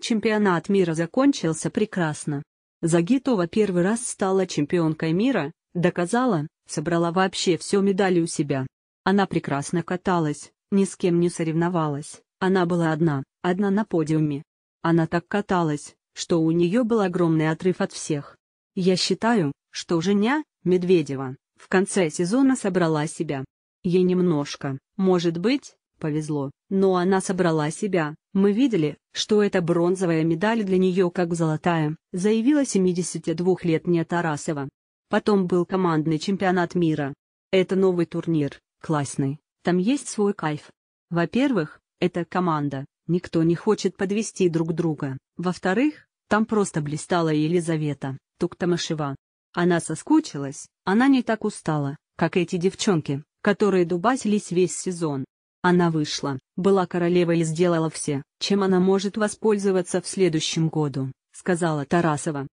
Чемпионат мира закончился прекрасно. Загитова первый раз стала чемпионкой мира, доказала, собрала вообще все медали у себя. Она прекрасно каталась, ни с кем не соревновалась, она была одна, одна на подиуме. Она так каталась, что у нее был огромный отрыв от всех. Я считаю, что Женя, Медведева, в конце сезона собрала себя. Ей немножко, может быть, повезло, но она собрала себя. Мы видели, что эта бронзовая медаль для нее как золотая, заявила 72-летняя Тарасова. Потом был командный чемпионат мира. Это новый турнир, классный, там есть свой кайф. Во-первых, это команда, никто не хочет подвести друг друга. Во-вторых, там просто блистала Елизавета Туктамышева. Она соскучилась, она не так устала, как эти девчонки, которые дубасились весь сезон. Она вышла, была королева и сделала все, чем она может воспользоваться в следующем году, сказала Тарасова.